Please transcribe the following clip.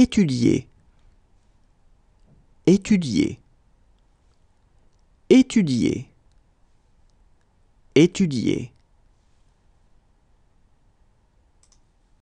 Étudier. Étudier. Étudier. Étudier.